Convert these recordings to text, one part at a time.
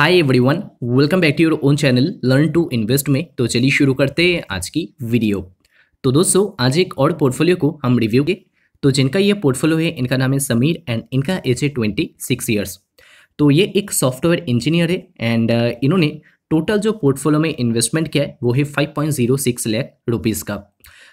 hi everyone welcome back to your own channel learn to invest में तो चलिए शुरू करते हैं आज की वीडियो तो दोस्तों आज एक और पोर्टफोलियो को हम रिव्यू के तो जिनका ये पोर्टफोलियो है इनका नाम है समीर एंड इनका एज है ट्वेंटी सिक्स ईयर्स तो ये एक सॉफ्टवेयर इंजीनियर है एंड uh, इन्होंने टोटल जो पोर्टफोलियो में इन्वेस्टमेंट किया है वो है five point zero six lakh rupees का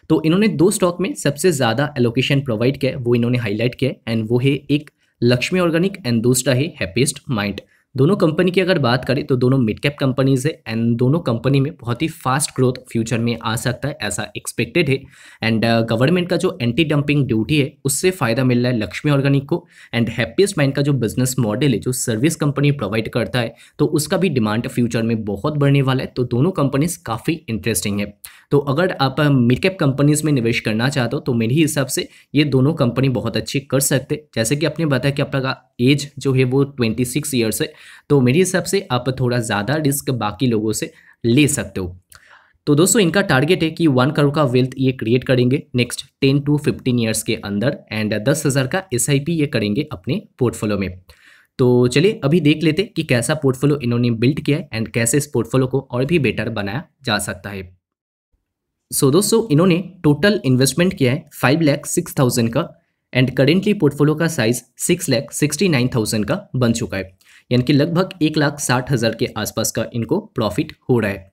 तो इन्होंने दो स्टॉक में सबसे ज़्यादा एलोकेशन प्रोवाइड किया है वो इन्होंने हाईलाइट किया है एंड वो है एक लक्ष्मी ऑर्गेनिक एंड दूसरा है हैप्पीस्ट माइंड है दोनों कंपनी की अगर बात करें तो दोनों मिड कैप कंपनीज है एंड दोनों कंपनी में बहुत ही फास्ट ग्रोथ फ्यूचर में आ सकता है ऐसा एक्सपेक्टेड है एंड गवर्नमेंट uh, का जो एंटी डंपिंग ड्यूटी है उससे फ़ायदा मिल रहा है लक्ष्मी ऑर्गेनिक को एंड हैप्पीस्ट माइंड का जो बिजनेस मॉडल है जो सर्विस कंपनी प्रोवाइड करता है तो उसका भी डिमांड फ्यूचर में बहुत बढ़ने वाला है तो दोनों कंपनीज काफ़ी इंटरेस्टिंग है तो अगर आप मिड कैप कंपनीज में निवेश करना चाहते हो तो मेरे हिसाब से ये दोनों कंपनी बहुत अच्छी कर सकते जैसे कि आपने बताया कि आपका एज जो है वो ट्वेंटी सिक्स ईयर्स है तो मेरे हिसाब से आप थोड़ा ज़्यादा रिस्क बाकी लोगों से ले सकते हो तो दोस्तों इनका टारगेट है कि वन करोड़ का वेल्थ ये क्रिएट करेंगे next ten to fifteen years के अंदर एंड दस हज़ार का एस ये करेंगे अपने पोर्टफोलियो में तो चलिए अभी देख लेते कि कैसा पोर्टफोलियो इन्होंने बिल्ड किया है एंड कैसे इस पोर्टफोलियो को और भी बेटर बनाया जा सकता है सो so, दोस्तों इन्होंने टोटल इन्वेस्टमेंट किया है फाइव लैख सिक्स थाउजेंड का एंड करेंटली पोर्टफोलियो का size six lakh sixty nine thousand का बन चुका है यानी कि लगभग एक लाख साठ हज़ार के आसपास का इनको प्रॉफिट हो रहा है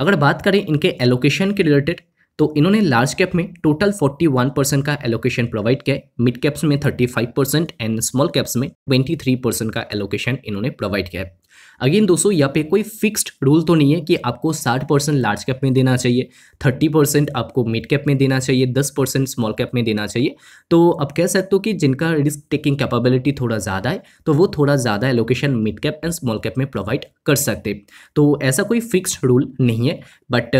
अगर बात करें इनके एलोकेशन के रिलेटेड तो इन्होंने लार्ज कैप में टोटल 41 परसेंट का एलोकेशन प्रोवाइड किया है मिड कैप्स में 35 परसेंट एंड स्मॉल कैप्स में 23 परसेंट का एलोकेशन इन्होंने प्रोवाइड किया है अगेन दोस्तों यहाँ पे कोई फिक्स्ड रूल तो नहीं है कि आपको 60 परसेंट लार्ज कैप में देना चाहिए 30 परसेंट आपको मिड कैप में देना चाहिए 10 परसेंट स्मॉल कैप में देना चाहिए तो आप कह सकते हो कि जिनका रिस्क टेकिंग कैपेबिलिटी थोड़ा ज़्यादा है तो वो थोड़ा ज़्यादा allocation mid cap and small cap में प्रोवाइड कर सकते तो ऐसा कोई फिक्स्ड रूल नहीं है but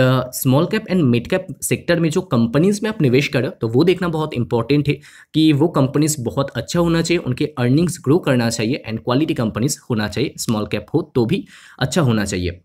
small cap and mid cap sector में जो कंपनीज में आप निवेश करें तो वो देखना बहुत इंपॉर्टेंट है कि वो कंपनीज बहुत अच्छा होना चाहिए उनके अर्निंग्स ग्रो करना चाहिए एंड क्वालिटी कंपनीज होना चाहिए स्मॉल कैप हो तो भी अच्छा होना चाहिए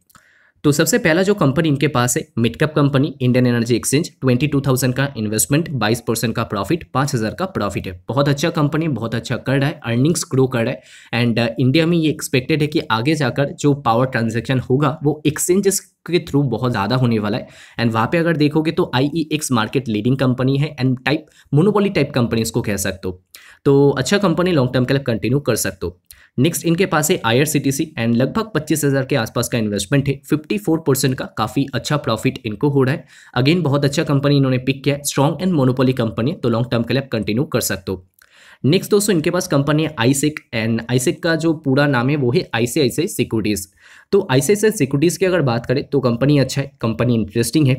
तो सबसे पहला जो कंपनी इनके पास है मिड कंपनी इंडियन एनर्जी एक्सचेंज 22,000 का इन्वेस्टमेंट 22 परसेंट का प्रॉफिट 5,000 का प्रॉफिट है बहुत अच्छा कंपनी बहुत अच्छा कर रहा है अर्निंग्स ग्रो कर रहा है एंड इंडिया uh, में ये एक्सपेक्टेड है कि आगे जाकर जो पावर ट्रांजेक्शन होगा वो एक्सचेंजेस के थ्रू बहुत ज़्यादा होने वाला है एंड वहाँ पे अगर देखोगे तो आई मार्केट लीडिंग कंपनी है and type monopoly type company इसको कह सकते हो तो अच्छा कंपनी लॉन्ग टर्म के लिए कंटिन्यू कर सकते हो नेक्स्ट इनके पास है सी एंड लगभग पच्चीस हज़ार के आसपास का इन्वेस्टमेंट है फिफ्टी फोर परसेंट का काफ़ी अच्छा प्रॉफिट इनको हो रहा है अगेन बहुत अच्छा कंपनी इन्होंने पिक किया है स्ट्रॉन्ग एंड मोनोपोली कंपनी तो लॉन्ग टर्म के लिए आप कंटिन्यू कर सकते हो नेक्स्ट दोस्तों इनके पास कंपनी है आईसेक एंड आईसेक का जो पूरा नाम है वो है आईसीआईसीआई सिक्योरिटीज़ तो आईसीआईसीआई सिक्योरिटीज़ की अगर बात करें तो कंपनी अच्छा है कंपनी इंटरेस्टिंग है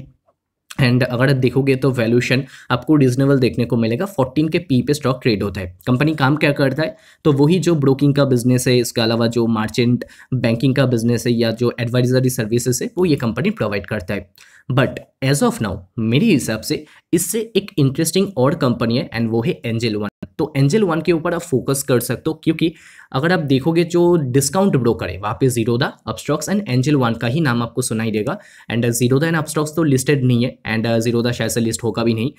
एंड अगर देखोगे तो वैल्यूशन आपको रिजनेबल देखने को मिलेगा 14 के पी पे स्टॉक ट्रेड होता है कंपनी काम क्या करता है तो वही जो ब्रोकिंग का बिजनेस है इसके अलावा जो मार्चेंट बैंकिंग का बिजनेस है या जो एडवाइजरी सर्विसेज है वो ये कंपनी प्रोवाइड करता है बट एज ऑफ नाउ मेरे हिसाब से इससे एक इंटरेस्टिंग और कंपनी है एंड वो है एंजल वन तो एंजल वन के ऊपर आप फोकस कर सकते हो क्योंकि अगर आप देखोगे जो डिस्काउंट ब्रोकर है वहाँ पे जीरोदा अपस्टॉक्स एंड एंजल वन का ही नाम आपको सुनाई देगा एंड जीरोदा एंड अपस्टॉक्स तो लिस्टेड नहीं है एंड जीरोदा शायद से लिस्ट होगा भी नहीं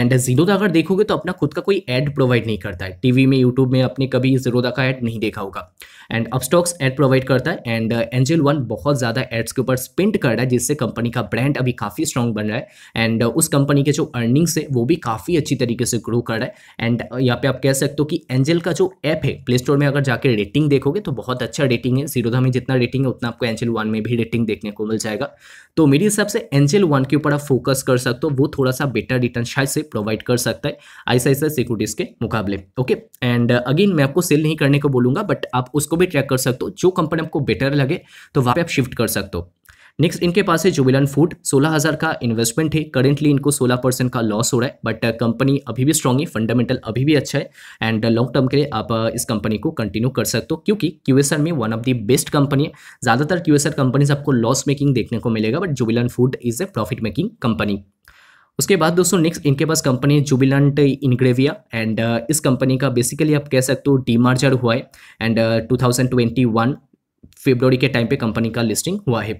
एंड जीरोदा अगर देखोगे तो अपना खुद का कोई एड प्रोवाइड नहीं करता है टीवी में यूट्यूब में आपने कभी जीरोदा का एड नहीं देखा होगा एंड अपस्टॉक्स एड प्रोवाइड करता है एंड एंजल वन बहुत ज़्यादा एड्स के ऊपर स्पेंड कर रहा है जिससे कंपनी का ब्रांड अभी काफ़ी स्ट्रॉन्ग बन रहा है एंड uh, उस कंपनी के जो अर्निंग्स है वो भी काफ़ी अच्छी तरीके से ग्रो कर रहा है एंड uh, यहाँ पे आप कह सकते हो कि एंजल का जो ऐप है प्ले स्टोर में अगर जाकर रेटिंग देखोगे तो बहुत अच्छा रेटिंग है सीरोधा में जितना रेटिंग है उतना आपको एंजल वन में भी रेटिंग देखने को मिल जाएगा तो मेरे हिसाब से एंजल वन के ऊपर आप फोकस कर सकते हो वो थोड़ा सा बेटर रिटर्न शायद से प्रोवाइड कर सकता है आई सिक्योरिटीज़ के मुकाबले ओके एंड अगेन मैं आपको सेल नहीं करने को बोलूँगा बट आप उसको भी ट्रैक कर सकते हो जो कंपनी आपको बेटर लगे तो वहाँ पे आप शिफ्ट कर सकते हो नेक्स्ट इनके पास है जुबिलन फूड 16000 का इन्वेस्टमेंट है करेंटली इनको 16 परसेंट का लॉस हो रहा है बट कंपनी uh, अभी भी स्ट्रॉन्ग है फंडामेंटल अभी भी अच्छा है एंड लॉन्ग टर्म के लिए आप uh, इस कंपनी को कंटिन्यू कर सकते हो क्योंकि क्यू में one of the best company है ज़्यादातर क्यूएसआर कंपनीज आपको लॉस मेकिंग देखने को मिलेगा but Jubilant Food is a profit making company उसके बाद दोस्तों नेक्स्ट इनके पास कंपनी है जुबिलंट इनग्रेविया एंड इस कंपनी का बेसिकली आप कह सकते हो डीमार्जर हुआ है and two thousand twenty one February के टाइम पे कंपनी का लिस्टिंग हुआ है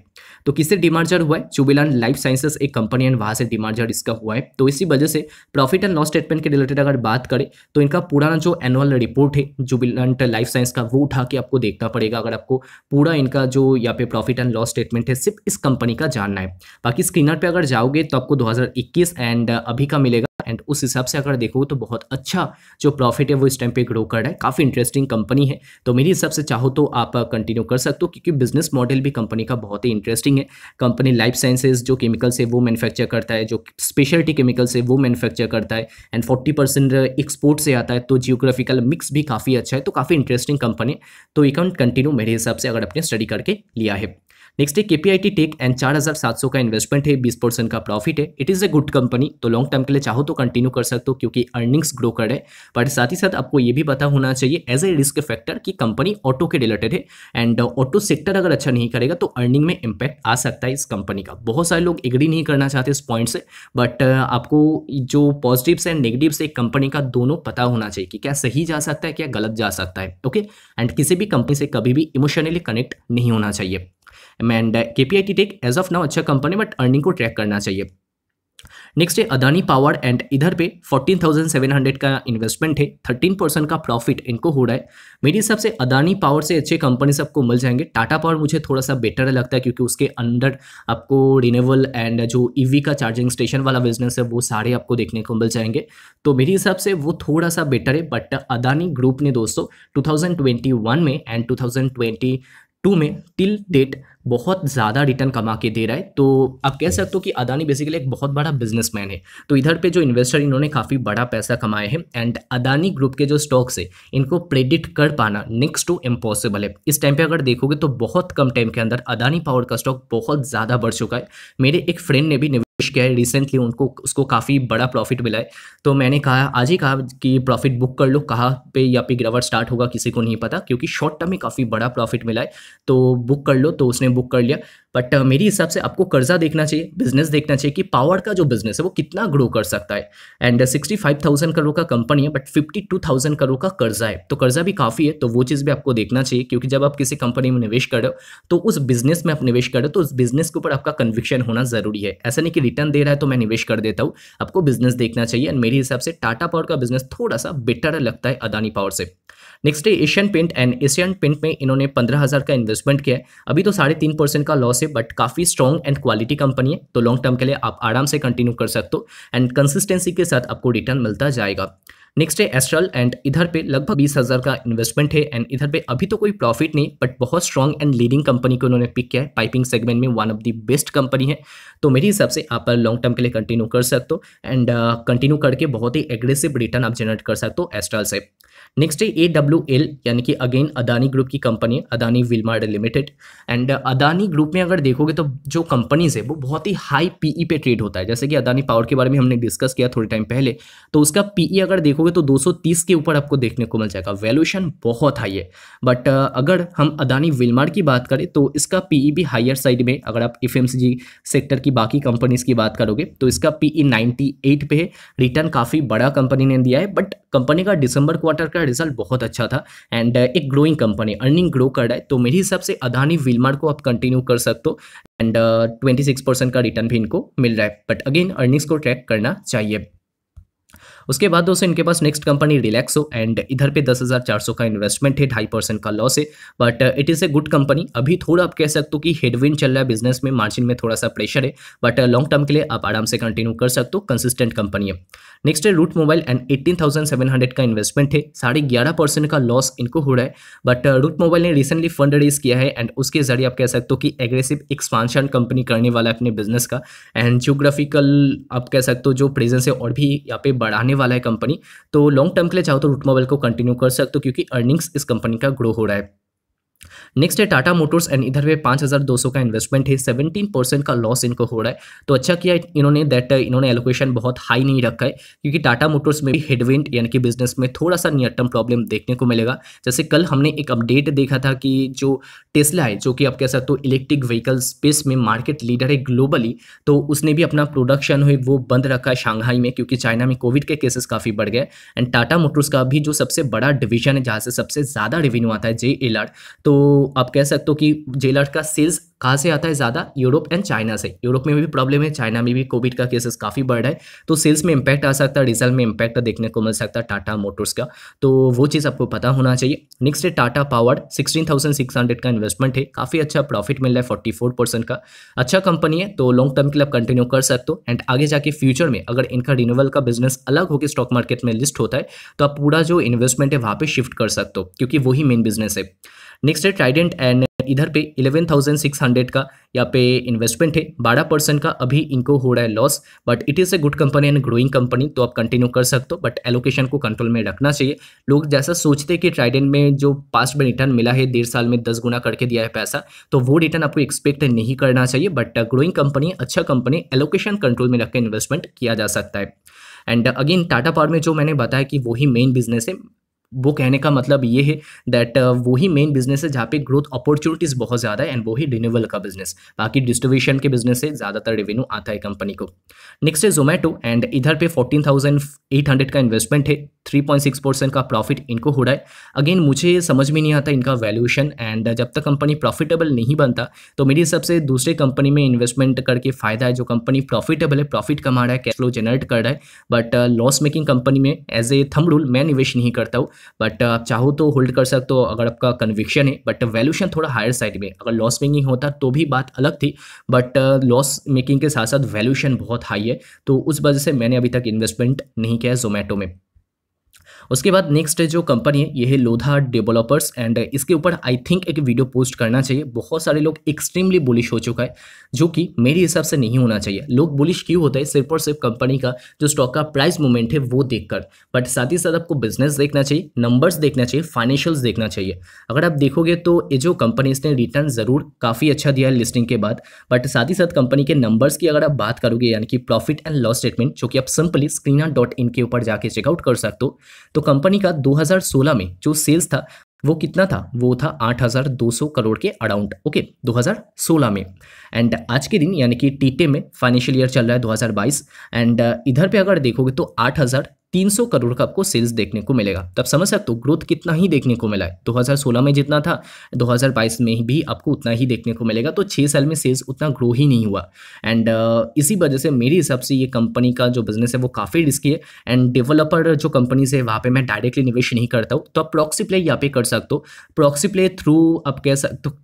तो किससे डिमार्जर हुआ है चुबिलान लाइफ साइंसेस एक कंपनी एंड वहाँ से डिमार्जर इसका हुआ है तो इसी वजह से प्रॉफिट एंड लॉस स्टेटमेंट के रिलेटेड अगर बात करें तो इनका पुराना जो एनुअल रिपोर्ट है जुबिलंट लाइफ साइंस का वो उठा के आपको देखना पड़ेगा अगर आपको पूरा इनका जो यहाँ पे प्रॉफिट एंड लॉस स्टेटमेंट है सिर्फ इस कंपनी का जानना है बाकी स्क्रीनर पर अगर जाओगे तो आपको दो एंड अभी का मिलेगा एंड उस हिसाब से अगर देखो तो बहुत अच्छा जो प्रॉफिट है वो इस टाइम पे ग्रो कर रहा है काफ़ी इंटरेस्टिंग कंपनी है तो मेरे हिसाब से चाहो तो आप कंटिन्यू कर सकते हो क्योंकि बिजनेस मॉडल भी कंपनी का बहुत ही इंटरेस्टिंग है कंपनी लाइफ साइंसेज जो केमिकल्स है वो मैनुफैक्चर करता है जो स्पेशलिटी केमिकल्स है वो मैनुफैक्चर करता है एंड फोर्टी परसेंट एक्सपोर्ट से आता है तो जियोग्राफिकल मिक्स भी काफ़ी अच्छा है तो काफ़ी इंटरेस्टिंग कंपनी तो ये कंटिन्यू मेरे हिसाब से अगर अपने स्टडी करके लिया है नेक्स्ट है केपीआईटी टेक एंड चार हजार सात सौ का इन्वेस्टमेंट है बीस परसेंट का प्रॉफिट है it is a good company तो लॉन्ग टर्म के लिए चाहो तो कंटिन्यू कर सकते हो क्योंकि अर्निंग्स ग्रो कर रहे बट साथ ही साथ आपको ये भी पता होना चाहिए एज ए रिस्क फैक्टर कि कंपनी ऑटो के रिलेटेड है एंड ऑटो सेक्टर अगर अच्छा नहीं करेगा तो अर्निंग में इंपैक्ट आ सकता है इस कंपनी का बहुत सारे लोग एग्री नहीं करना चाहते इस पॉइंट से बट uh, आपको जो पॉजिटिव्स एंड नेगेटिव्स एक कंपनी का दोनों पता होना चाहिए कि क्या सही जा सकता है क्या गलत जा सकता है ओके एंड किसी भी कंपनी से कभी भी इमोशनली कनेक्ट नहीं होना चाहिए and K P tech as of now अच्छा कंपनी बट अर्निंग को ट्रैक करना चाहिए नेक्स्ट है अदानी पावर एंड इधर पे 14,700 का इन्वेस्टमेंट है 13 परसेंट का प्रॉफिट इनको हो रहा है मेरे हिसाब से अदानी पावर से अच्छे कंपनी सबको मिल जाएंगे टाटा पावर मुझे थोड़ा सा बेटर लगता है क्योंकि उसके अंडर आपको रिनेवल एंड जो ईवी का चार्जिंग स्टेशन वाला बिजनेस है वो सारे आपको देखने को मिल जाएंगे तो मेरे हिसाब से वो थोड़ा सा बेटर है बट अदानी ग्रुप ने दोस्तों टू में एंड टू में टिल डेट बहुत ज़्यादा रिटर्न कमा के दे रहा है तो आप कह सकते हो कि अदानी बेसिकली एक बहुत बड़ा बिजनेसमैन है तो इधर पे जो इन्वेस्टर इन्होंने काफ़ी बड़ा पैसा कमाया है एंड अदानी ग्रुप के जो स्टॉक्स है इनको प्रेडिक्ट कर पाना नेक्स्ट टू इम्पॉसिबल है इस टाइम पे अगर देखोगे तो बहुत कम टाइम के अंदर अदानी पावर का स्टॉक बहुत ज़्यादा बढ़ चुका है मेरे एक फ्रेंड ने भी किया है रिसेंटली उनको उसको काफ़ी बड़ा प्रॉफिट मिला है तो मैंने कहा आज ही कहा कि प्रॉफिट बुक कर लो कहाँ पे या पे रवर स्टार्ट होगा किसी को नहीं पता क्योंकि शॉर्ट टर्म में काफ़ी बड़ा प्रॉफिट मिला है तो बुक कर लो तो उसने बुक कर लिया बट uh, मेरे हिसाब से आपको कर्जा देखना चाहिए बिजनेस देखना चाहिए कि पावर का जो बिजनेस है वो कितना ग्रो कर सकता है and sixty five thousand crore का कंपनी है but fifty two thousand crore का कर्जा है तो कर्जा भी काफ़ी है तो वो चीज़ भी आपको देखना चाहिए क्योंकि जब आप किसी कंपनी में निवेश कर रहे हो तो उस बिजनेस में आप निवेश कर रहे हो तो उस बिजनेस के ऊपर आपका कन्विक्शन होना जरूरी है ऐसा नहीं कि रिटर्न दे रहा है तो मैं निवेश कर देता हूँ आपको बिजनेस देखना चाहिए एंड मेरे हिसाब से टाटा पावर का बिजनेस थोड़ा सा बेटर लगता है अदानी पावर से नेक्स्ट है Asian paint and Asian paint में इन्होंने पंद्रह हज़ार का इन्वेस्टमेंट किया है अभी तो साढ़े तीन परसेंट का लॉस है बट काफ़ी स्ट्रॉन्ग एंड क्वालिटी कंपनी है तो लॉन्ग टर्म के लिए आप आराम से कंटिन्यू कर सकते हो एंड कंसिस्टेंसी के साथ आपको रिटर्न मिलता जाएगा नेक्स्ट है एस्ट्रल एंड इधर पे लगभग बीस हज़ार का इन्वेस्टमेंट है एंड इधर पे अभी तो कोई प्रॉफिट नहीं बट बहुत स्ट्रॉन्ग एंड लीडिंग कंपनी को उन्होंने पिक किया है पाइपिंग सेगमेंट में one of the best company है तो मेरे हिसाब से आप लॉन्ग टर्म के लिए कंटिन्यू कर सकते हो एंड कंटिन्यू uh, करके बहुत ही एग्रेसिव रिटर्न आप जनरेट कर सकते हो एस्ट्रल से नेक्स्ट है ए डब्ल्यू एल यानी कि अगेन अदानी ग्रुप की company Adani Wilmar limited and Adani group में अगर देखोगे तो जो कंपनीज है वो बहुत ही हाई पीई e पे ट्रेड होता है जैसे कि अदानी पावर के बारे में हमने डिस्कस किया थोड़े टाइम पहले तो उसका पीई e अगर देखोगे तो 230 के ऊपर आपको देखने को मिल जाएगा वैल्यूशन बहुत हाई है बट uh, अगर हम अदानी विलमार्ड की बात करें तो इसका पीई e भी हायर साइड में अगर आप एफ सेक्टर की बाकी कंपनीज की बात करोगे तो इसका पीई 98 पे है रिटर्न काफ़ी बड़ा कंपनी ने दिया है बट कंपनी का दिसंबर क्वार्टर का रिजल्ट बहुत अच्छा था एंड uh, एक ग्रोइंग कंपनी अर्निंग ग्रो कर रहा है तो मेरे हिसाब से अदानी विलमार्ट को आप कंटिन्यू कर सकते हो एंड ट्वेंटी सिक्स परसेंट का रिटर्न भी इनको मिल रहा है बट अगेन अर्निंग्स को ट्रैक करना चाहिए उसके बाद दोस्तों इनके पास नेक्स्ट कंपनी रिलैक्सो एंड इधर पे दस हज़ार चार सौ का इन्वेस्टमेंट है ढाई परसेंट का लॉस है but it is a good company अभी थोड़ा आप कह सकते हो कि हेडविन चल रहा है बिजनेस में मार्जिन में थोड़ा सा प्रेशर है बट लॉन्ग टर्म के लिए आप आराम से कंटिन्यू कर सकते हो कंसिस्टेंट कंपनी है नेक्स्ट है Route mobile and eighteen thousand seven hundred का इन्वेस्टमेंट है साढ़े ग्यारह परसेंट का लॉस इनको हो रहा है बट रूट मोबाइल ने रिसेंटली फंड रेज किया है एंड उसके जरिए आप कह सकते हो कि एग्रेसिव एक्सपांशन कंपनी करने वाला है अपने बिजनेस का एंड जियोग्राफिकल आप कह सकते हो जो प्रेजेंस है और भी यहाँ पे बढ़ाने वाला है कंपनी तो लॉन्ग टर्म के लिए चाहो तो रूट मोबाइल को कंटिन्यू कर सकते हो क्योंकि अर्निंग्स इस कंपनी का ग्रो हो रहा है नेक्स्ट है टाटा मोटर्स एंड इधर पे पाँच हज़ार दो सौ का इन्वेस्टमेंट है सेवेंटीन परसेंट का लॉस इनको हो रहा है तो अच्छा किया इन्होंने दैट uh, इन्होंने एलोकेशन बहुत हाई नहीं रखा है क्योंकि टाटा मोटर्स में भी हेडविंड यानी कि बिजनेस में थोड़ा सा नियर टर्म प्रॉब्लम देखने को मिलेगा जैसे कल हमने एक अपडेट देखा था कि जो टेस्ला है जो कि आप कह सकते हो इलेक्ट्रिक व्हीकल स्पेस में मार्केट लीडर है ग्लोबली तो उसने भी अपना प्रोडक्शन है वो बंद रखा है शांघाई में क्योंकि चाइना में कोविड के केसेस काफ़ी बढ़ गए एंड टाटा मोटर्स का भी जो सबसे बड़ा डिवीजन है जहाँ से सबसे ज़्यादा रेवेन्यू आता है जे एल तो आप कह सकते हो कि जेलर्ट का सेल्स कहाँ से आता है ज़्यादा यूरोप एंड चाइना से यूरोप में भी प्रॉब्लम है चाइना में भी कोविड का केसेस काफ़ी बढ़ रहा है तो सेल्स में इम्पैक्ट आ सकता है रिजल्ट में इम्पैक्ट देखने को मिल सकता है टाटा मोटर्स का तो वो चीज़ आपको पता होना चाहिए नेक्स्ट है Tata power sixteen thousand six hundred का इन्वेस्टमेंट है काफ़ी अच्छा प्रॉफिट मिल रहा है फोर्टी फोर परसेंट का अच्छा कंपनी है तो लॉन्ग टर्म के लिए आप कंटिन्यू कर सकते हो एंड आगे जाके फ्यूचर में अगर इनका रिन्यूअल का बिजनेस अलग होकर स्टॉक मार्केट में लिस्ट होता है तो आप पूरा जो इन्वेस्टमेंट है वहाँ पर शिफ्ट कर सकते हो क्योंकि वही मेन बिजनेस है नेक्स्ट है ट्राइडेंट एंड इधर पे 11,600 का यहाँ पे इन्वेस्टमेंट है 12 परसेंट का अभी इनको हो रहा है loss but it is a good company and growing company तो आप कंटिन्यू कर सकते हो बट एलोकेशन को कंट्रोल में रखना चाहिए लोग जैसा सोचते हैं कि ट्राइडेंट में जो पास्ट में रिटर्न मिला है डेढ़ साल में दस गुना करके दिया है पैसा तो वो रिटर्न आपको एक्सपेक्ट नहीं करना चाहिए बट ग्रोइंग कंपनी अच्छा कंपनी एलोकेशन कंट्रोल में रख इन्वेस्टमेंट किया जा सकता है एंड अगेन टाटा पावर में जो मैंने बताया कि वही मेन बिजनेस है वो कहने का मतलब ये है दैट वो ही मेन बिजनेस है जहाँ पे ग्रोथ अपॉर्चुनिटीज़ बहुत ज़्यादा है एंड वही ही रिन्यूअल का बिजनेस बाकी डिस्ट्रीब्यूशन के बिजनेस से ज़्यादातर रेवेन्यू आता है कंपनी को नेक्स्ट है जोमेटो एंड इधर पे फोर्टीन थाउजेंड एट हंड्रेड का इन्वेस्टमेंट है थ्री पॉइंट सिक्स परसेंट का प्रॉफिट इनको हो रहा है अगेन मुझे समझ में नहीं आता इनका वैल्यूएशन एंड जब तक कंपनी प्रॉफिटेबल नहीं बनता तो मेरे हिसाब से दूसरे कंपनी में इन्वेस्टमेंट करके फ़ायदा है जो कंपनी प्रॉफिटेबल है प्रॉफिट कमा रहा है कैश फ्लो जनरेट कर रहा है बट लॉस मेकिंग कंपनी में एज ए थम रूल मैं निवेश नहीं करता हूँ बट uh, आप चाहो तो होल्ड कर सकते हो अगर आपका कन्विक्शन है बट वैल्यूशन थोड़ा हायर साइड में अगर लॉस मेकिंग होता तो भी बात अलग थी बट लॉस मेकिंग के साथ साथ वैल्यूशन बहुत हाई है तो उस वजह से मैंने अभी तक इन्वेस्टमेंट नहीं किया है जोमेटो में उसके बाद नेक्स्ट जो कंपनी है ये है लोधा डेवलपर्स एंड इसके ऊपर आई थिंक एक वीडियो पोस्ट करना चाहिए बहुत सारे लोग एक्सट्रीमली बुलिश हो चुका है जो कि मेरे हिसाब से नहीं होना चाहिए लोग बुलिश क्यों होता है सिर्फ और सिर्फ कंपनी का जो स्टॉक का प्राइस मूवमेंट है वो देखकर बट साथ ही साथ आपको बिजनेस देखना चाहिए नंबर्स देखना चाहिए फाइनेंशियल्स देखना चाहिए अगर आप देखोगे तो ये जो कंपनी इसने रिटर्न ज़रूर काफ़ी अच्छा दिया है लिस्टिंग के बाद बट साथ ही साथ कंपनी के नंबर्स की अगर आप बात करोगे यानी कि प्रॉफिट एंड लॉस स्टेटमेंट जो कि आप सिंपली स्क्रीना डॉट इन के ऊपर जाके चेकआउट कर सकते हो तो कंपनी का 2016 में जो सेल्स था वो कितना था वो था 8,200 करोड़ के अराउंड ओके 2016 में एंड आज के दिन यानी कि टीटे में फाइनेंशियल ईयर चल रहा है 2022 एंड इधर पे अगर देखोगे तो 300 करोड़ का आपको सेल्स देखने को मिलेगा तब तो समझ सकते हो ग्रोथ कितना ही देखने को मिला है 2016 में जितना था 2022 में भी आपको उतना ही देखने को मिलेगा तो छः साल में सेल्स उतना ग्रो ही नहीं हुआ एंड uh, इसी वजह से मेरे हिसाब से ये कंपनी का जो बिजनेस है वो काफ़ी रिस्की है एंड डेवलपर जो कंपनीज है वहाँ पर मैं डायरेक्टली निवेश नहीं करता हूँ तो आप प्रॉक्सी प्ले यहाँ पे कर सकते हो प्रॉक्सी प्ले थ्रू आप कह सकते हो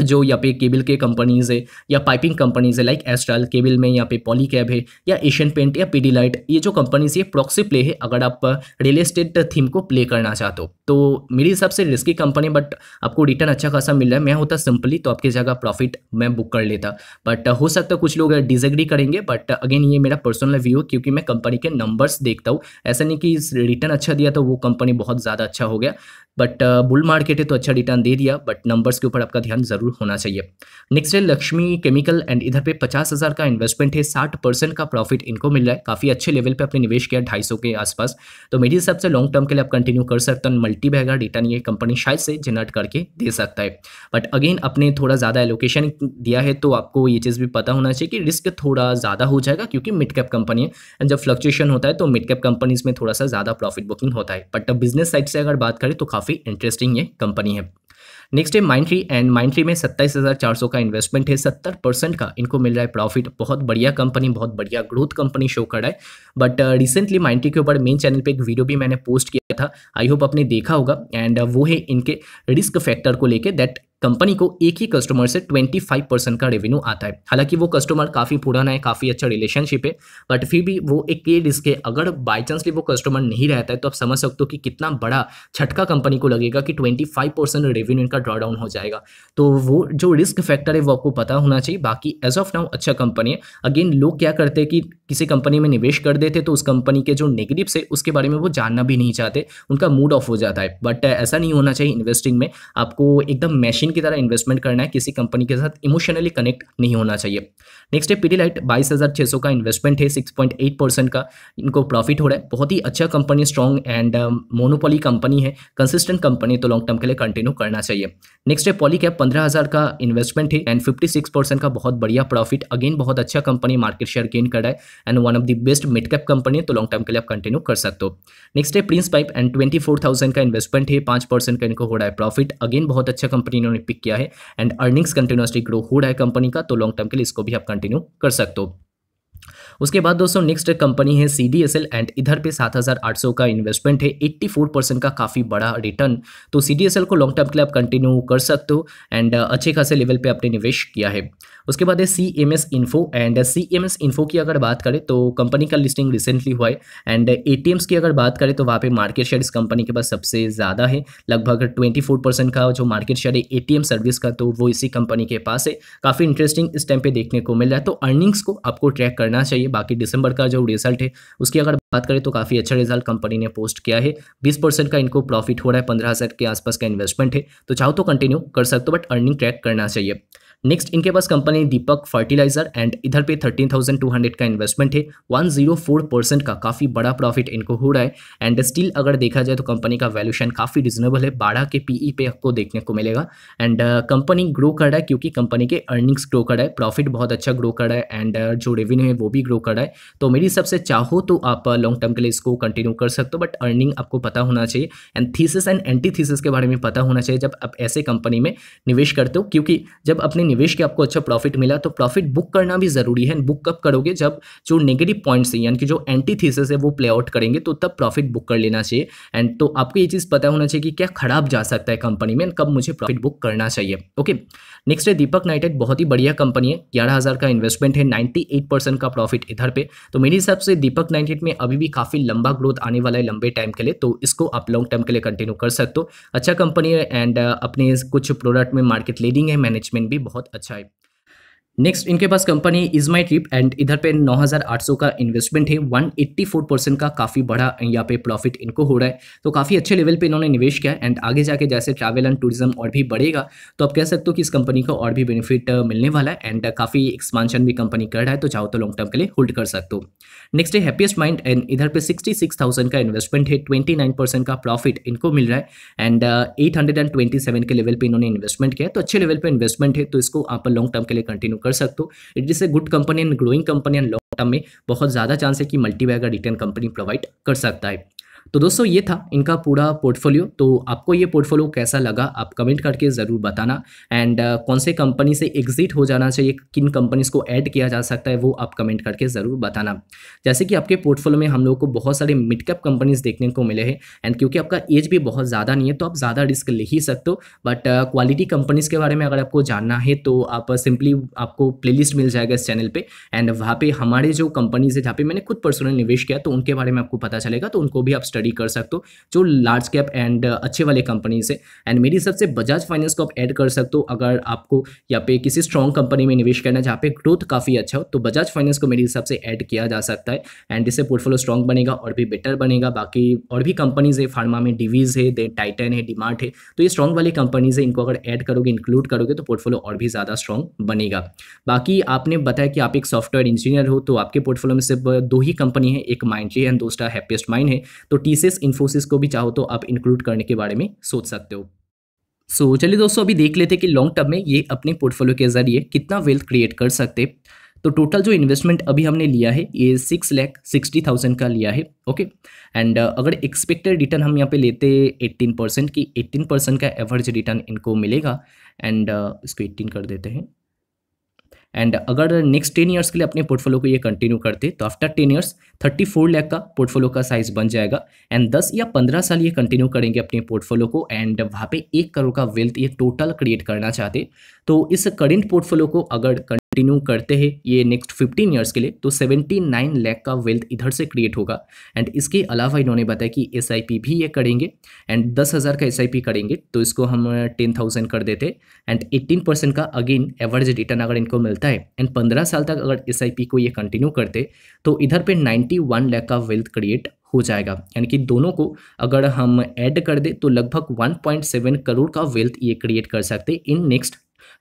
जो यहाँ पे केबल के कंपनीज़ है या पाइपिंग कंपनीज़ है लाइक एस्ट्रल केबल में यहाँ पे पॉलीकैब है या एशियन पेंट या पी लाइट ये जो कंपनीज़ ये प्रॉक्सी प्ले है अगर आप रियल एस्टेट थीम को प्ले करना चाहते हो तो मेरे हिसाब से रिस्की कंपनी बट आपको रिटर्न अच्छा खासा मिल रहा है मैं होता सिंपली तो आपकी जगह प्रॉफिट मैं बुक कर लेता बट हो सकता है कुछ लोग डिजग्री करेंगे बट अगेन ये मेरा पर्सनल व्यू है क्योंकि मैं कंपनी के नंबर्स देखता हूँ ऐसा नहीं कि रिटर्न अच्छा दिया तो वो कंपनी बहुत ज़्यादा अच्छा हो गया बट बुल मार्केट है तो अच्छा रिटर्न दे दिया बट नंबर्स के ऊपर आपका ध्यान जरूर ज़रूर होना चाहिए नेक्स्ट है लक्ष्मी केमिकल एंड इधर पे पचास हज़ार का इन्वेस्टमेंट है साठ परसेंट का प्रॉफिट इनको मिल रहा है काफ़ी अच्छे लेवल पे अपने निवेश किया ढाई के आसपास तो मेरे हिसाब से लॉन्ग टर्म के लिए आप कंटिन्यू कर सकते हैं मल्टी बैगर रिटर्न ये कंपनी शायद से जनरेट करके दे सकता है बट अगेन अपने थोड़ा ज़्यादा एलोकेशन दिया है तो आपको ये चीज़ भी पता होना चाहिए कि रिस्क थोड़ा ज़्यादा हो जाएगा क्योंकि मिड कैप कंपनी है एंड जब फ्लक्चुएशन होता है तो मिड कैप कंपनीज में थोड़ा सा ज़्यादा प्रॉफिट बुकिंग होता है बट बिजनेस साइड से अगर बात करें तो काफ़ी इंटरेस्टिंग ये कंपनी है नेक्स्ट है Mindtree and Mindtree में सत्ताईस हज़ार चार सौ का इन्वेस्टमेंट है सत्तर परसेंट का इनको मिल रहा है प्रॉफिट बहुत बढ़िया कंपनी बहुत बढ़िया ग्रोथ कंपनी शो कर रहा है बट रिसेंटली माइंड ट्री के ऊपर मेन चैनल पर एक वीडियो भी मैंने पोस्ट किया था आई होप आपने देखा होगा एंड uh, वो है इनके रिस्क फैक्टर को लेकर दैट कंपनी को एक ही कस्टमर से 25 परसेंट का रेवेन्यू आता है हालांकि वो कस्टमर काफ़ी पुराना है काफ़ी अच्छा रिलेशनशिप है बट फिर भी वो एक ये रिस्क है अगर बाई चांसली वो कस्टमर नहीं रहता है तो आप समझ सकते हो कि कितना बड़ा छटका कंपनी को लगेगा कि 25 परसेंट रेवेन्यू इनका ड्रॉडाउन हो जाएगा तो वो जो रिस्क फैक्टर है वो आपको पता होना चाहिए बाकी एज ऑफ नाउ अच्छा कंपनी है अगेन लोग क्या करते हैं कि किसी कंपनी में निवेश कर देते तो उस कंपनी के जो नेगेटिव है उसके बारे में वो जानना भी नहीं चाहते उनका मूड ऑफ हो जाता है बट ऐसा नहीं होना चाहिए इन्वेस्टिंग में आपको एकदम मैशिंग मशीन की तरह इन्वेस्टमेंट करना है किसी कंपनी के साथ इमोशनली कनेक्ट नहीं होना चाहिए नेक्स्ट है लाइट बाईस का इन्वेस्टमेंट है सिक्स का इनको प्रॉफिट हो रहा है बहुत ही अच्छा company strong and monopoly company है कंसिस्टेंट कंपनी तो लॉन्ग टर्म के लिए कंटिन्यू करना चाहिए नेक्स्ट है पॉली कैप का इन्वेस्टमेंट है एंड फिफ्टी का बहुत बढ़िया प्रॉफिट अगेन बहुत अच्छा कंपनी मार्केट शेयर गेन कर रहा है and one of the best mid cap company है तो लॉन्ग टर्म के लिए आप कंटिन्यू कर सकते हो नेक्स्ट है Prince pipe and twenty four thousand का इन्वेस्टमेंट है पांच परसेंट का इनको हो रहा है प्रॉफिट अगेन बहुत अच्छा कंपनी इन्होंने में पिक किया है एंड अर्निंग्स कंटिन्यूसली ग्रो हो रहा है कंपनी का तो लॉन्ग टर्म के लिए इसको भी आप कंटिन्यू कर सकते हो उसके बाद दोस्तों नेक्स्ट कंपनी है C D S L and इधर पे 7,800 का इन्वेस्टमेंट है 84 परसेंट का काफ़ी बड़ा रिटर्न तो सी डी एस एल को लॉन्ग टर्म के लिए आप कंटिन्यू कर सकते हो एंड अच्छे खासे लेवल पे आपने निवेश किया है उसके बाद है C M S info and C M S info की अगर बात करें तो कंपनी का लिस्टिंग रिसेंटली हुआ है एंड ए टी एम्स की अगर बात करें तो वहाँ पे मार्केट शेयर इस कंपनी के पास सबसे ज़्यादा है लगभग ट्वेंटी फोर परसेंट का जो मार्केट शेयर है ए टी एम सर्विस का तो वो इसी कंपनी के पास है काफ़ी इंटरेस्टिंग इस टाइम पे देखने को मिल रहा है तो अर्निंग्स को आपको ट्रैक करना चाहिए बाकी दिसंबर का जो रिजल्ट है उसकी अगर बात करें तो काफ़ी अच्छा रिजल्ट कंपनी ने पोस्ट किया है बीस परसेंट का इनको प्रॉफिट हो रहा है पंद्रह हज़ार के आसपास का इन्वेस्टमेंट है तो चाहो तो कंटिन्यू कर सकते हो बट अर्निंग ट्रैक करना चाहिए नेक्स्ट इनके पास कंपनी दीपक फर्टिलाइजर एंड इधर पे 13,200 का इन्वेस्टमेंट है 104 परसेंट का काफ़ी बड़ा प्रॉफिट इनको हो रहा है एंड स्टिल अगर देखा जाए तो कंपनी का वैल्यूशन काफ़ी रिजनेबल है बारह के पीई e पे आपको देखने को मिलेगा एंड कंपनी ग्रो कर रहा है क्योंकि कंपनी के अर्निंग्स ग्रो कर रहा है प्रॉफिट बहुत अच्छा ग्रो कर रहा है एंड uh, जो रेवेन्यू है वो भी ग्रो कर रहा है तो मेरे हिसाब से चाहो तो आप लॉन्ग uh, टर्म के लिए इसको कंटिन्यू कर सकते हो बट अर्निंग आपको पता होना चाहिए and thesis and antithesis के बारे में पता होना चाहिए जब आप ऐसे कंपनी में निवेश करते हो क्योंकि जब अपने निवेश के आपको अच्छा प्रॉफिट मिला तो प्रॉफिट बुक करना भी ज़रूरी है बुक कब करोगे जब जो नेगेटिव पॉइंट्स हैं यानी कि जो एंटी थीसिस है वो प्ले आउट करेंगे तो तब प्रॉफिट बुक कर लेना चाहिए एंड तो आपको ये चीज़ पता होना चाहिए कि क्या खराब जा सकता है कंपनी में कब मुझे प्रॉफिट बुक करना चाहिए ओके नेक्स्ट है दीपक नाइटेड बहुत ही बढ़िया कंपनी है ग्यारह हज़ार का इन्वेस्टमेंट है नाइन्टी एट परसेंट का प्रॉफिट इधर पे तो मेरे हिसाब से दीपक नाइटेड में अभी भी काफ़ी लंबा ग्रोथ आने वाला है लंबे टाइम के लिए तो इसको आप लॉन्ग टर्म के लिए कंटिन्यू कर सकते हो अच्छा कंपनी है एंड अपने कुछ प्रोडक्ट में मार्केट लीडिंग है मैनेजमेंट भी बहुत अच्छा है नेक्स्ट इनके पास company ease my trip and इधर पे 9800 का इन्वेस्टमेंट है 184 परसेंट का काफ़ी बड़ा यहाँ पे प्रॉफिट इनको हो रहा है तो काफ़ी अच्छे लेवल पे इन्होंने निवेश किया एंड आगे जाके जैसे ट्रैवल एंड टूरिज्म और भी बढ़ेगा तो आप कह सकते हो कि इस कंपनी को और भी बेनिफिट मिलने वाला है एंड काफ़ी एक्सपांशन भी कंपनी कर रहा है तो चाहो तो लॉन्ग टर्म के लिए होल्ड कर सकते हो नेक्स्ट है हैप्पीएस्ट माइंड एंड इधर पे सिक्सटी सिक्स थाउजेंड का इन्वेस्टमेंट है ट्वेंटी नाइन परसेंट का प्रॉफिट इनको मिल रहा है and eight hundred and twenty seven के लेवल पर इन्होंने इन्वेस्टमेंट किया तो अच्छे लेवल पर इन्वेस्टमेंट है तो इसको आप लॉन्ग टर्म के लिए कंटिन्यू कर कर सकते हो it is a good company and growing company and long term में बहुत ज़्यादा चांस है कि मल्टीबैगर रिटर्न कंपनी प्रोवाइड कर सकता है तो दोस्तों ये था इनका पूरा पोर्टफोलियो तो आपको ये पोर्टफोलियो कैसा लगा आप कमेंट करके ज़रूर बताना एंड uh, कौन से कंपनी से एग्जिट हो जाना चाहिए किन कंपनीज़ को ऐड किया जा सकता है वो आप कमेंट करके ज़रूर बताना जैसे कि आपके पोर्टफोलियो में हम लोग को बहुत सारे मिड कैप कंपनीज़ देखने को मिले हैं एंड क्योंकि आपका एज भी बहुत ज़्यादा नहीं है तो आप ज़्यादा रिस्क ले ही सकते हो बट क्वालिटी कंपनीज़ के बारे में अगर आपको जानना है तो आप सिंपली आपको प्ले मिल जाएगा इस चैनल पर एंड वहाँ पर हमारे जो कंपनीज है जहाँ पे मैंने खुद पर्सनल निवेश किया तो उनके बारे में आपको पता चलेगा तो उनको भी आप स्टडी कर सकते हो जो लार्ज कैप एंड अच्छे वाले कंपनीज है एंड मेरी सबसे बजाज फाइनेंस को आप ऐड कर सकते हो अगर आपको यहाँ पे किसी स्ट्रॉन्ग कंपनी में निवेश करना जहाँ पे ग्रोथ काफ़ी अच्छा हो तो बजाज फाइनेंस को मेरे हिसाब से ऐड किया जा सकता है एंड इससे पोर्टफोलियो स्ट्रॉन्ग बनेगा और भी बेटर बनेगा बाकी और भी कंपनीज है फार्मा में डिवीज है दे टाइटन है डिमार्ट है तो ये स्ट्रॉन्ग वाली कंपनीज है इनको अगर ऐड करोगे इंक्लूड करोगे तो पोर्टफोलियो और भी ज़्यादा स्ट्रॉन्ग बनेगा बाकी आपने बताया कि आप एक सॉफ्टवेयर इंजीनियर हो तो आपके पोर्टफोलियो में सिर्फ दो ही कंपनी है एक माइंडली एंड दूसरा हैप्पीस्ट माइंड है तो टीसीएस इन्फोसिस को भी चाहो तो आप इंक्लूड करने के बारे में सोच सकते हो सो so, चलिए दोस्तों अभी देख लेते हैं कि लॉन्ग टर्म में ये अपने पोर्टफोलियो के जरिए कितना वेल्थ क्रिएट कर सकते तो टोटल जो इन्वेस्टमेंट अभी हमने लिया है ये सिक्स लैख सिक्सटी थाउजेंड का लिया है ओके एंड uh, अगर एक्सपेक्टेड रिटर्न हम यहाँ पे लेते एट्टीन परसेंट की एट्टीन परसेंट का एवरेज रिटर्न इनको मिलेगा एंड uh, इसको एट्टीन कर देते हैं एंड अगर नेक्स्ट टेन ईयर्स के लिए अपने पोर्टफोलियो को ये कंटिन्यू करते तो after ten years thirty four lakh का पोर्टफोलियो का साइज बन जाएगा एंड दस या पंद्रह साल ये कंटिन्यू करेंगे अपने पोर्टफोलियो को एंड वहाँ पे एक करोड़ का वेल्थ ये टोटल क्रिएट करना चाहते तो इस करेंट पोर्टफोलियो को अगर कंटिन्यू करते हैं ये नेक्स्ट फिफ्टीन ईयर्स के लिए तो सेवेंटी नाइन लैख का वेल्थ इधर से क्रिएट होगा एंड इसके अलावा इन्होंने बताया कि एस भी ये करेंगे एंड दस हज़ार का एस करेंगे तो इसको हम टेन थाउजेंड कर देते एंड एट्टीन परसेंट का अगेन एवरेज रिटर्न अगर इनको मिलता है एंड पंद्रह साल तक अगर एस को ये कंटिन्यू करते तो इधर पर नाइन्टी वन लैख का वेल्थ क्रिएट हो जाएगा यानी कि दोनों को अगर हम ऐड कर दे तो लगभग 1.7 करोड़ का वेल्थ ये क्रिएट कर सकते इन नेक्स्ट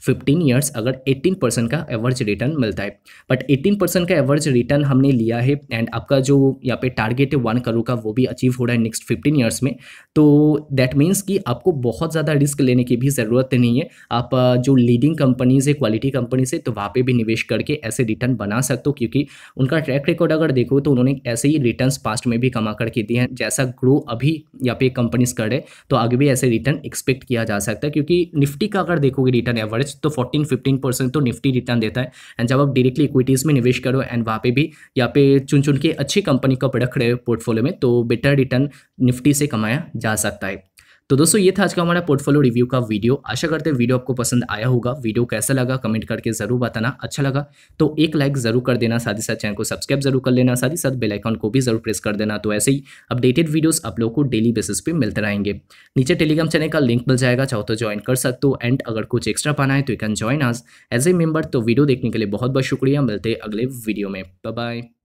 15 इयर्स अगर 18 परसेंट का एवरेज रिटर्न मिलता है बट 18 परसेंट का एवरेज रिटर्न हमने लिया है एंड आपका जो यहाँ पे टारगेट है वन करोड़ का वो भी अचीव हो रहा है नेक्स्ट 15 इयर्स में तो दैट मीन्स कि आपको बहुत ज़्यादा रिस्क लेने की भी ज़रूरत नहीं है आप जो लीडिंग कंपनीज है क्वालिटी कंपनीज है तो वहाँ पर भी निवेश करके ऐसे रिटर्न बना सकते हो क्योंकि उनका ट्रैक रिकॉर्ड अगर देखो तो उन्होंने ऐसे ही रिटर्न पास्ट में भी कमा करके दिए हैं जैसा ग्रो अभी यहाँ पे कंपनीज कर रहे तो आगे भी ऐसे रिटर्न एक्सपेक्ट किया जा सकता है क्योंकि निफ्टी का अगर देखोगे रिटर्न एवरेज तो 14 15 परसेंट तो निफ्टी रिटर्न देता है एंड जब आप डायरेक्टली इक्विटीज़ में निवेश करो एंड वहाँ पे भी यहाँ पे चुन चुन के अच्छी कंपनी का प्रोडक्ट रहे पोर्टफोलियो में तो बेटर रिटर्न निफ्टी से कमाया जा सकता है तो दोस्तों ये था आज का हमारा पोर्टफोलियो रिव्यू का वीडियो आशा करते हैं वीडियो आपको पसंद आया होगा वीडियो कैसा लगा कमेंट करके जरूर बताना अच्छा लगा तो एक लाइक जरूर कर देना साथ ही साथ चैनल को सब्सक्राइब जरूर कर लेना साथ ही साथ बेलाइकॉन को भी जरूर प्रेस कर देना तो ऐसे ही अपडेटेड वीडियोज आप लोग को डेली बेसिस पे मिलते रहेंगे नीचे टेलीग्राम चैनल का लिंक मिल जाएगा चाहो तो ज्वाइन कर सकते हो एंड अगर कुछ एक्स्ट्रा पाना है तो यू कैन ज्वाइन आज एज ए मेम्बर तो वीडियो देखने के लिए बहुत बहुत शुक्रिया मिलते अगले वीडियो में बाय